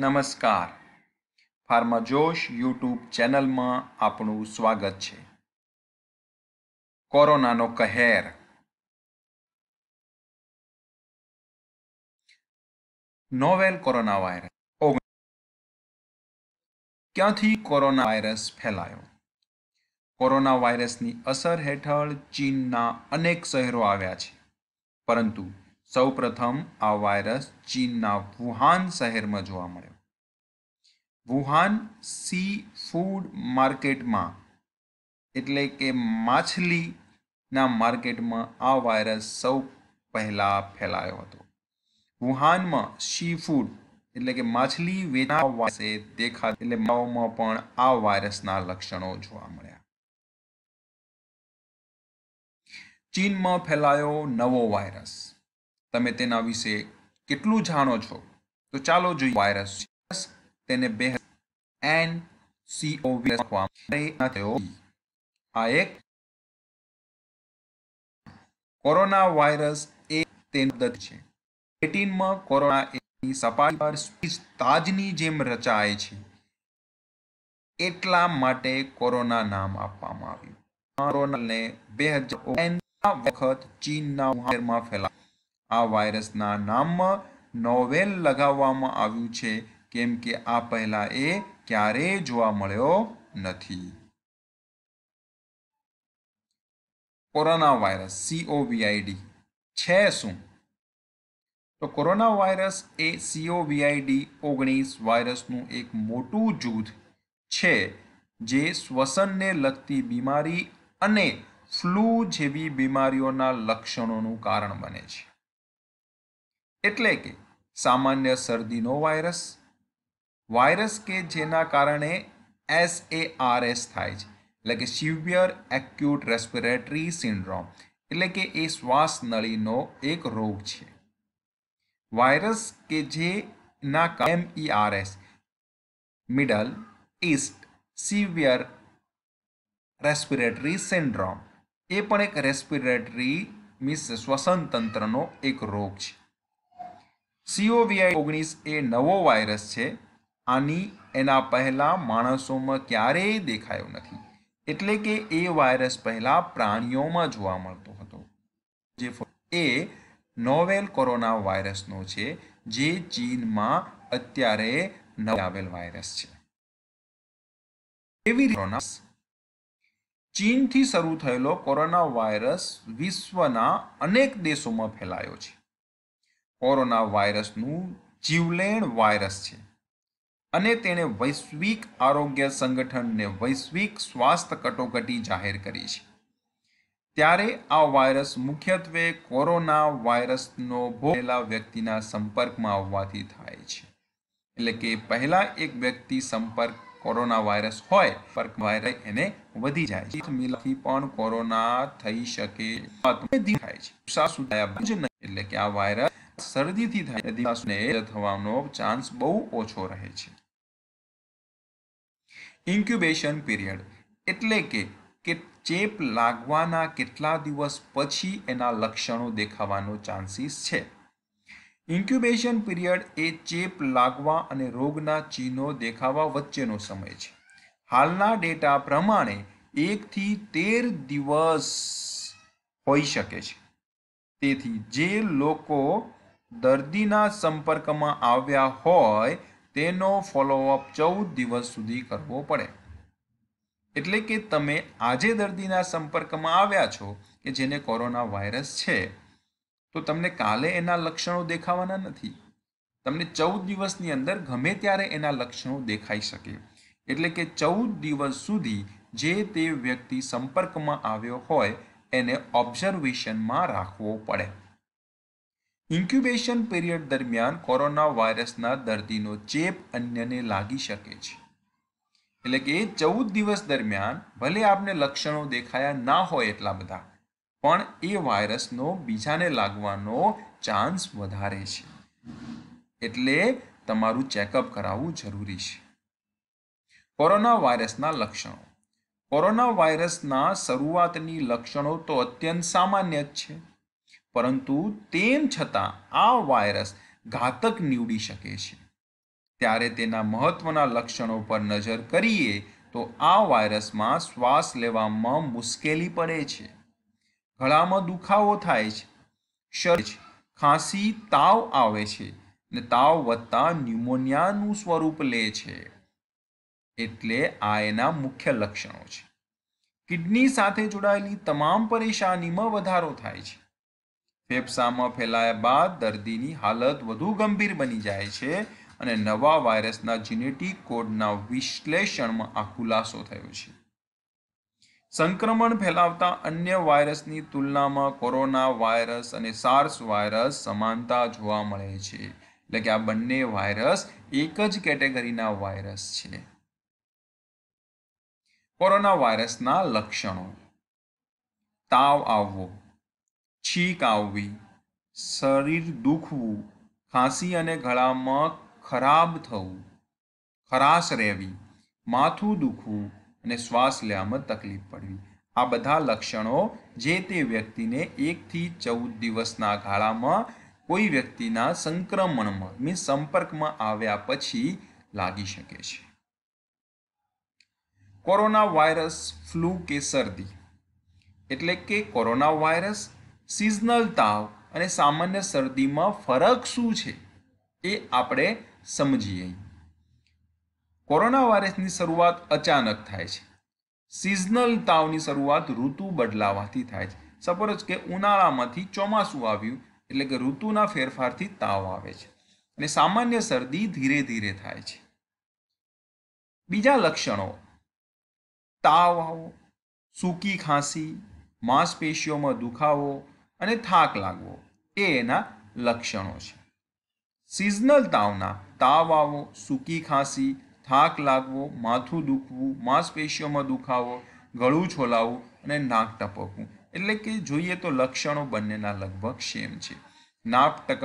નમસ્કાર ફાર્માજોશ યુટ્યુબ ચેનલમાં આપણું સ્વાગત છે કોરોનાનો કહેર નોવેલ કોરોના વાયરસ ક્યાંથી કોરોના વાયરસ ફેલાયો કોરોના વાયરસની અસર હેઠળ ચીનના અનેક શહેરો આવ્યા છે પરંતુ સૌપ્રથમ આ વાયરસ ચીનના વુહાન શહેરમાં જોવા મળ્યો વુહાન સી ફૂડ માર્કેટમાં એટલે કે માછલીના માર્કેટમાં આ વાયરસ સૌ પહેલા ફેલાયો હતો વુહાનમાં સી ફૂડ એટલે કે માછલી વેચવા દેખા એટલે માવમાં પણ આ વાયરસના લક્ષણો જોવા મળ્યા ચીનમાં ફેલાયો નવો વાયરસ તમે તેના વિશે કેટલું જાણો છો તો ચાલો જોઈએ વાયરસ તેને બે એન આ એક કોરોના વાયરસ એ તેનો છે લેટિનમાં કોરોના એની સપાટી પર તાજની જેમ રચાય છે એટલા માટે કોરોના નામ આપવામાં આવ્યું કોરોનાને બે હજાર વખત ચીનના વુહાનમાં ફેલાય આ વાયરસના નામમાં નોવેલ લગાવવામાં આવ્યું છે કેમ કે આ પહેલાં એ ક્યારેય જોવા મળ્યો નથી કોરોના વાયરસ સીઓવીઆઈડી છે શું તો કોરોના વાયરસ એ સીઓવીઆઈડી ઓગણીસ વાયરસનું એક મોટું જૂથ છે જે શ્વસનને લગતી બીમારી અને ફ્લૂ જેવી બીમારીઓના લક્ષણોનું કારણ બને છે એટલે કે સામાન્ય શરદીનો વાયરસ વાયરસ કે જેના કારણે એસ એ આર એસ થાય છે એટલે કે સિવિયર એક્યુટ રેસ્પિરેટરી સિન્ડ્રોમ એટલે કે એ શ્વાસ નળીનો એક રોગ છે વાયરસ કે જેના M E R S middle east severe respiratory syndrome એ પણ એક રેસ્પિરેટરી મીન્સ શ્વસન તંત્રનો એક રોગ છે સીઓવીઆઈ ઓગણીસ એ નવો વાયરસ છે આની એના પહેલાં માણસોમાં ક્યારેય દેખાયો નથી એટલે કે એ વાયરસ પહેલાં પ્રાણીઓમાં જોવા મળતો હતો જે એ નોવેલ કોરોના વાયરસનો છે જે ચીનમાં અત્યારે નવો આવેલ વાયરસ છે એવી ચીનથી શરૂ થયેલો કોરોના વાયરસ વિશ્વના અનેક દેશોમાં ફેલાયો છે કોરોના વાયરસનું જીવલેણ વાયરસ છે અને તેણે વૈશ્વિક આરોગ્ય સંગઠનને વૈશ્વિક સ્વાસ્થ્ય કટોકટી જાહેર કરી છે ત્યારે આ વાયરસ મુખ્યત્વે કોરોના વાયરસનો ભોગેલા વ્યક્તિના સંપર્કમાં આવવાથી થાય છે એટલે કે પહેલા એક વ્યક્તિ સંપર્ક કોરોના વાયરસ હોય પર વાયરસ એને વધી જાય છે મિલથી પણ કોરોના થઈ શકે થાય છે એટલે કે આ વાયરસ શરદીથી થાય દીવાસને થવાનો ચાન્સ બહુ ઓછો રહે છે ઇન્ક્યુબેશન પીરિયડ એટલે કે કે ચેપ લાગવાના કેટલા દિવસ પછી એના લક્ષણો દેખાવાનો ચાન્સીસ છે ઇન્ક્યુબેશન પીરિયડ એ ચેપ લાગવા અને રોગના ચિહ્નો દેખાવા વચ્ચેનો સમય છે હાલના ડેટા પ્રમાણે એકથી તેર દિવસ હોઈ શકે છે તેથી જે લોકો દર્દીના સંપર્કમાં આવ્યા હોય તેનો ફોલોઅપ ચૌદ દિવસ સુધી કરવો પડે એટલે કે તમે આજે દર્દીના સંપર્કમાં આવ્યા છો કે જેને કોરોના વાયરસ છે તો તમને કાલે એના લક્ષણો દેખાવાના નથી તમને ચૌદ દિવસની અંદર ગમે ત્યારે એના લક્ષણો દેખાઈ શકે એટલે કે ચૌદ દિવસ સુધી જે તે વ્યક્તિ સંપર્કમાં આવ્યો હોય એને ઓબ્ઝર્વેશનમાં રાખવો પડે ઇન્ક્યુબેશન પીરિયડ દરમિયાન કોરોના વાયરસના દર્દીનો ચેપ અન્યને લાગી શકે છે એટલે કે ચૌદ દિવસ દરમિયાન ભલે આપને લક્ષણો દેખાયા ના હોય એટલા બધા પણ એ વાયરસનો બીજાને લાગવાનો ચાન્સ વધારે છે એટલે તમારું ચેકઅપ કરાવવું જરૂરી છે કોરોના વાયરસના લક્ષણો કોરોના વાયરસના શરૂઆતની લક્ષણો તો અત્યંત સામાન્ય જ છે પરંતુ તેમ છતાં આ વાયરસ ઘાતક નીવડી શકે છે ત્યારે તેના મહત્વના લક્ષણો પર નજર કરીએ તો આ વાયરસમાં શ્વાસ લેવામાં મુશ્કેલી પડે છે ગળામાં દુખાવો થાય છે શરીર ખાંસી તાવ આવે છે ને તાવ વધતા ન્યુમોનિયાનું સ્વરૂપ લે છે એટલે આ એના મુખ્ય લક્ષણો છે કિડની સાથે જોડાયેલી તમામ પરેશાનીમાં વધારો થાય છે ફેફસામાં ફેલાયા બાદ દર્દીની હાલત વધુ ગંભીર બની જાય છે અને નવા વાયરસના જીનેટિક કોડના વિશ્લેષણમાં આ ખુલાસો થયો છે સંક્રમણ ફેલાવતા અન્ય વાયરસની તુલનામાં કોરોના વાયરસ અને સાર્સ વાયરસ સમાનતા જોવા મળે છે એટલે કે આ બંને વાયરસ એક જ કેટેગરીના વાયરસ છે કોરોના વાયરસના લક્ષણો તાવ આવવો છીક આવવી શરીર દુખવું ખાંસી અને ગળામાં ખરાબ થવું ખરાશ રહેવી માથું દુખવું અને શ્વાસ લેવામાં તકલીફ પડવી આ બધા લક્ષણો જે તે વ્યક્તિને એકથી ચૌદ દિવસના ગાળામાં કોઈ વ્યક્તિના સંક્રમણમાં મીન્સ સંપર્કમાં આવ્યા પછી લાગી શકે છે કોરોના વાયરસ ફ્લૂ કે શરદી એટલે કે કોરોના વાયરસ સિઝનલ તાવ અને સામાન્ય શરદીમાં ફરક શું છે એ આપણે સમજીએ કોરોના વાયરસની શરૂઆત અચાનક થાય છે સિઝનલ તાવની શરૂઆત ઋતુ બદલાવાથી થાય છે સપોઝ કે ઉનાળામાંથી ચોમાસું આવ્યું એટલે કે ઋતુના ફેરફારથી તાવ આવે છે અને સામાન્ય શરદી ધીરે ધીરે થાય છે બીજા લક્ષણો તાવ આવો સૂકી ખાંસી માંસપેશીઓમાં દુખાવો અને થાક લાગવો એ એના લક્ષણો છે સિઝનલ તાવના તાવ આવો સૂકી ખાંસી થાક લાગવો માથું દુખવું માંસપેશીઓમાં દુખાવો ગળું છોલાવું અને નાક ટપકવું એટલે કે જોઈએ તો લક્ષણો બંનેના લગભગ સેમ છે નાક ટક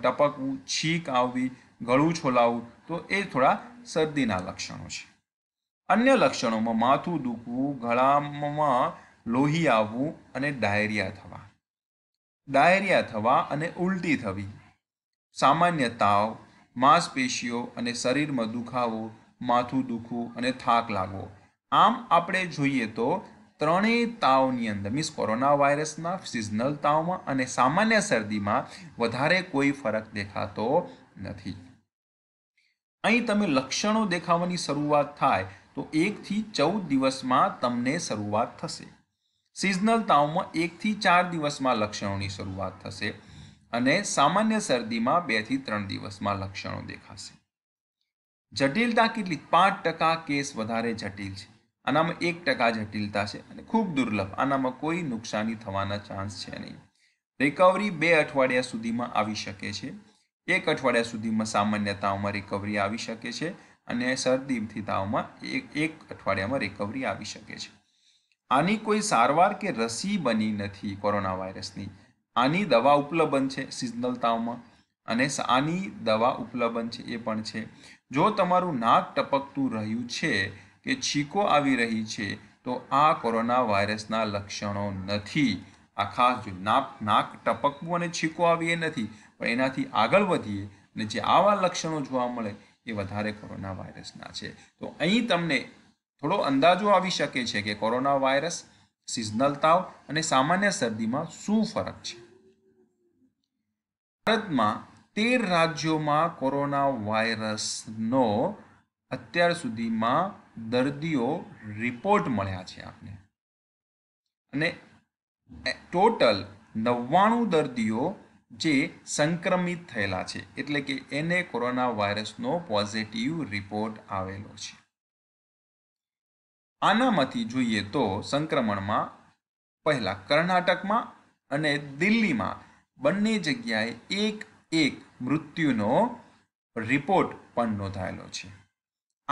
ટપકવું છીંક આવવી ગળું છોલાવવું તો એ થોડા શરદીના લક્ષણો છે અન્ય લક્ષણોમાં માથું દુખવું ગળામાં લોહી આવવું અને ડાયરિયા થવા ડાયરિયા થવા અને ઉલટી થવી સામાન્ય તાવ માંસપેશીઓ અને શરીરમાં દુખાવો માથું દુખવું અને થાક લાગવો આમ આપણે જોઈએ તો ત્રણેય તાવની અંદર મીન્સ કોરોના વાયરસના સિઝનલ તાવમાં અને સામાન્ય શરદીમાં વધારે કોઈ ફરક દેખાતો નથી અહીં તમે લક્ષણો દેખાવાની શરૂઆત થાય તો એકથી ચૌદ દિવસમાં તમને શરૂઆત થશે સિઝનલ તાવમાં એકથી ચાર દિવસમાં લક્ષણોની શરૂઆત થશે અને સામાન્ય શરદીમાં બેથી ત્રણ દિવસમાં લક્ષણો દેખાશે જટિલતા કેટલી પાંચ ટકા કેસ વધારે જટિલ છે આનામાં એક ટકા જટિલતા છે અને ખૂબ દુર્લભ આનામાં કોઈ નુકસાની થવાના ચાન્સ છે નહીં રિકવરી બે અઠવાડિયા સુધીમાં આવી શકે છે એક અઠવાડિયા સુધીમાં સામાન્ય તાવમાં રિકવરી આવી શકે છે અને શરદીથી તાવમાં એક એક અઠવાડિયામાં રિકવરી આવી શકે છે આની કોઈ સારવાર કે રસી બની નથી કોરોના વાયરસની આની દવા ઉપલબ્ધ છે સિઝનલ તાવમાં અને આની દવા ઉપલબ્ધ છે એ પણ છે જો તમારું નાક ટપકતું રહ્યું છે કે છીકો આવી રહી છે તો આ કોરોના વાયરસના લક્ષણો નથી આ ખાસ જો નાક નાક ટપકવું અને છીકો આવી એ નથી પણ એનાથી આગળ વધીએ અને જે આવા લક્ષણો જોવા મળે એ વધારે કોરોના વાયરસના છે તો અહીં તમને થોડો અંદાજો આવી શકે છે કે કોરોના વાયરસ સિઝનલ તાવ અને સામાન્ય શરદીમાં શું ફરક છે ભારતમાં તેર રાજ્યોમાં કોરોના વાયરસનો અત્યાર સુધીમાં દર્દીઓ રિપોર્ટ મળ્યા છે આપને અને ટોટલ નવ્વાણું દર્દીઓ જે સંક્રમિત થયેલા છે એટલે કે એને કોરોના વાયરસનો પોઝિટિવ રિપોર્ટ આવેલો છે આનામાંથી જોઈએ તો સંક્રમણમાં પહેલાં કર્ણાટકમાં અને દિલ્હીમાં બંને જગ્યાએ એક એક મૃત્યુનો રિપોર્ટ પણ નોંધાયેલો છે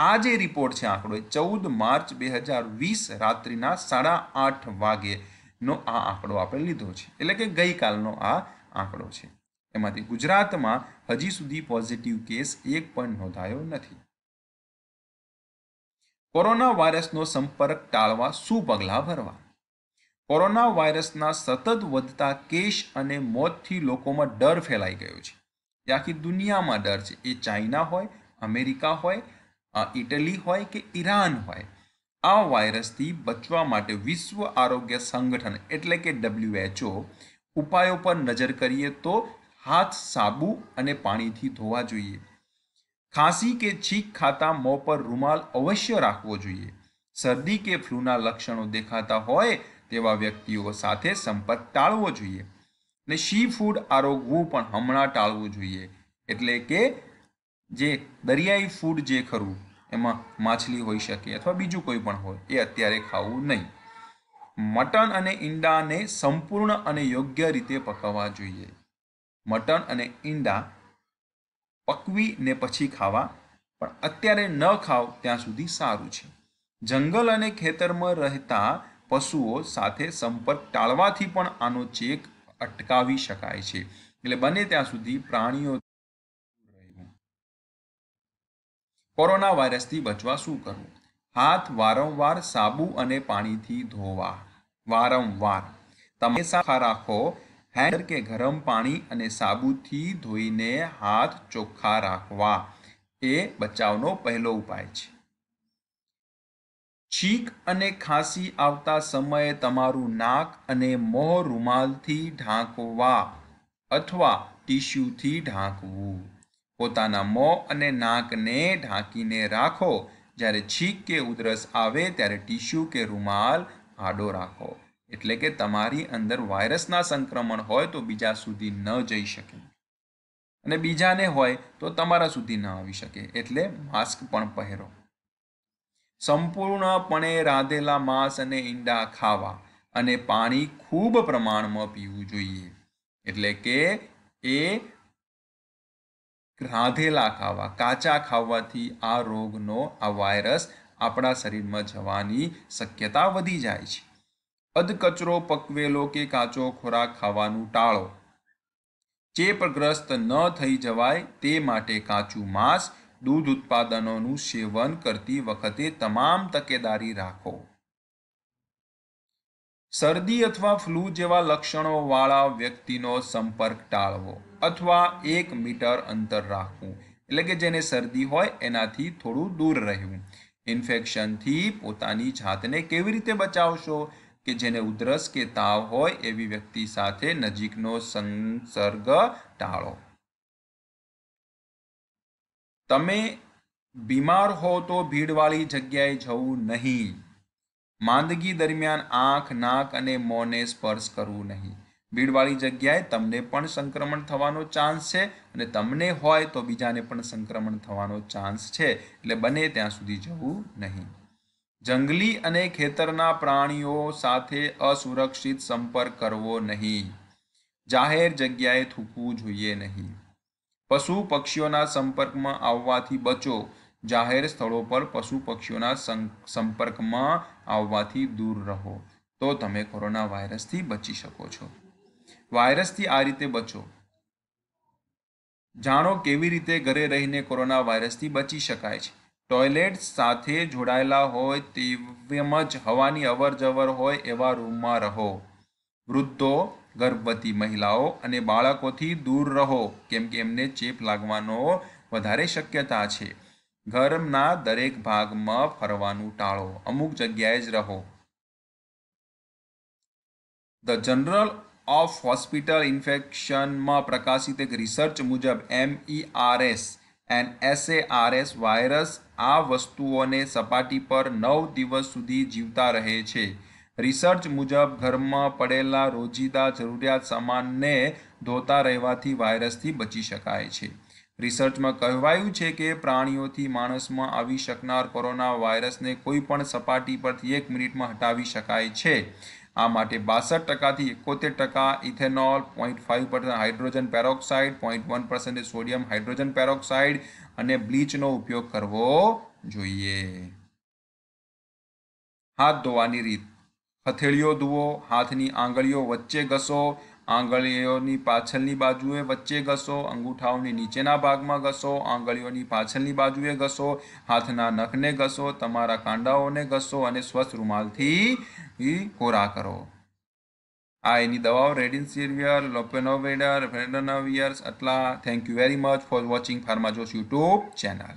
આ જે રિપોર્ટ છે આંકડો એ ચૌદ માર્ચ બે હજાર વીસ રાત્રિના સાડા આઠ વાગેનો આ આંકડો આપણે લીધો છે એટલે કે ગઈકાલનો આ આંકડો છે એમાંથી ગુજરાતમાં હજી સુધી પોઝિટિવ કેસ એક પણ નોંધાયો નથી કોરોના વાયરસનો સંપર્ક ટાળવા શું પગલાં ભરવા કોરોના વાયરસના સતત વધતા કેસ અને મોતથી લોકોમાં ડર ફેલાઈ ગયો છે એ આખી દુનિયામાં ડર છે એ ચાઇના હોય અમેરિકા હોય ઇટલી હોય કે ઈરાન હોય આ વાયરસથી બચવા માટે વિશ્વ આરોગ્ય સંગઠન એટલે કે ડબલ્યુએચઓ ઉપાયો પર નજર કરીએ તો હાથ સાબુ અને પાણીથી ધોવા જોઈએ ખાંસી કે છીંક ખાતા મોં પર રૂમાલ અવશ્ય રાખવો જોઈએ શરદી કે ફ્લૂના લક્ષણો દેખાતા હોય તેવા વ્યક્તિઓ સાથે સંપર્ક ટાળવો જોઈએ ને સી ફૂડ આરોગવું પણ હમણાં ટાળવું જોઈએ એટલે કે જે દરિયાઈ ફૂડ જે ખરું એમાં માછલી હોઈ શકે અથવા બીજું કોઈ પણ હોય એ અત્યારે ખાવું નહીં મટન અને ઈંડાને સંપૂર્ણ અને યોગ્ય રીતે પકવવા જોઈએ મટન અને ઈંડા પકવીને પછી ખાવા પણ અત્યારે ન ખાવ ત્યાં સુધી સારું છે જંગલ અને ખેતરમાં રહેતા પશુઓ સાથે સંપર્ક ટાળવાથી પણ આનો ચેક અટકાવી શકાય છે એટલે બને ત્યાં સુધી પ્રાણીઓ કોરોના વાયરસથી બચવા શું કરવું હાથ વારંવાર સાબુ અને પાણીથી ધોવા વારંવાર તમે સાફા રાખો હેન્ડર કે ગરમ પાણી અને સાબુથી ધોઈને હાથ ચોખ્ખા રાખવા એ બચાવનો પહેલો ઉપાય છે છીંક અને ખાંસી આવતા સમયે તમારું નાક અને મોં રૂમાલથી ઢાંકવા અથવા ટીશ્યુથી ઢાંકવું પોતાના મોં અને નાકને ઢાંકીને રાખો જ્યારે છીંક કે ઉધરસ આવે ત્યારે ટીશ્યુ કે રૂમાલ આડો રાખો એટલે કે તમારી અંદર વાયરસના સંક્રમણ હોય તો બીજા સુધી ન જઈ શકે અને બીજાને હોય તો તમારા સુધી ન આવી શકે એટલે માસ્ક પણ પહેરો સંપૂર્ણપણે રાંધેલા માંસ અને ઈંડા ખાવા અને પાણી ખૂબ પ્રમાણમાં પીવું જોઈએ એટલે કે એ રાંધેલા ખાવા કાચા ખાવાથી આ રોગનો આ વાયરસ આપણા શરીરમાં જવાની શક્યતા વધી જાય છે અધકચરો પકવેલો કે કાચો ખોરાક ખાવાનું ટાળો ચેપગ્રસ્ત ન થઈ જવાય તે માટે કાચું માંસ દૂધ ઉત્પાદનોનું સેવન કરતી વખતે તમામ તકેદારી રાખો શરદી અથવા ફ્લૂ જેવા લક્ષણોવાળા વ્યક્તિનો સંપર્ક ટાળવો અથવા એક મીટર અંતર રાખવું એટલે કે જેને શરદી હોય એનાથી થોડું દૂર રહેવું ઇન્ફેક્શનથી પોતાની જાતને કેવી રીતે બચાવશો કે જેને ઉધરસ કે તાવ હોય એવી વ્યક્તિ સાથે નજીકનો સંસર્ગ ટાળો તમે બીમાર હો તો ભીડવાળી જગ્યાએ જવું નહીં માંદગી દરમિયાન આંખ નાક અને મોંને સ્પર્શ કરવું નહીં ભીડવાળી જગ્યાએ તમને પણ સંક્રમણ થવાનો ચાન્સ છે અને તમને હોય તો બીજાને પણ સંક્રમણ થવાનો ચાન્સ છે એટલે બને ત્યાં સુધી જવું નહીં જંગલી અને ખેતરના પ્રાણીઓ સાથે અસુરક્ષિત સંપર્ક કરવો નહીં જાહેર જગ્યાએ થૂકવું જોઈએ નહીં પશુ પક્ષીઓના સંપર્કમાં આવવાથી બચો જાહેર સ્થળો પર પશુ પક્ષીઓના સંપર્કમાં આવવાથી દૂર રહો તો તમે કોરોના વાયરસથી બચી શકો છો વાયરસથી આ રીતે બચો જાણો કેવી રીતે ઘરે રહીને કોરોના વાયરસથી બચી શકાય છે ટોયલેટ સાથે જોડાયેલા હોય તેમજ હવાની અવરજવર હોય એવા રૂમમાં રહો વૃદ્ધો ગર્ભવતી મહિલાઓ અને બાળકોથી દૂર રહો કેમ કે એમને ચેપ લાગવાનો વધારે શક્યતા છે ઘરના દરેક ભાગમાં ફરવાનું ટાળો અમુક જગ્યાએ જ રહો ધ જનરલ ઓફ હોસ્પિટલ ઇન્ફેક્શનમાં પ્રકાશિત એક રિસર્ચ મુજબ એમઈઆરએસ એન્ડ એસએઆરએસ વાયરસ આ વસ્તુઓને સપાટી પર નવ દિવસ સુધી જીવતા રહે છે રિસર્ચ મુજબ ઘરમાં પડેલા રોજિદા જરૂરિયાત સામાનને ધોતા રહેવાથી વાયરસથી બચી શકાય છે રિસર્ચમાં કહેવાયું છે કે પ્રાણીઓથી માણસમાં આવી શકનાર કોરોના વાયરસને કોઈ પણ સપાટી પરથી એક મિનિટમાં હટાવી શકાય છે આ માટે બાસઠ ટકાથી એકોતેર ટકા ethanol point five percent hydrogen peroxide point one percentage sodium hydrogen peroxide અને બ્લીચનો ઉપયોગ કરવો જોઈએ હાથ ધોવાની રીત હથેળીઓ ધુવો હાથની આંગળીઓ વચ્ચે ઘસો આંગળીઓની પાછળની બાજુએ વચ્ચે ઘસો અંગૂઠાઓની નીચેના ભાગમાં ઘસો આંગળીઓની પાછળની બાજુએ ઘસો હાથના નખને ઘસો તમારા કાંડાઓને ઘસો અને સ્વસ્થ રૂમાલથી ही कोरा करो આ એની દવાઓ રેડિન્સિવિયર લોપેનોવેડર ફેન્ડોનાવિયર્સ આટલા thank you very much for watching ફાર્માજોસ યુટ્યુબ ચેનલ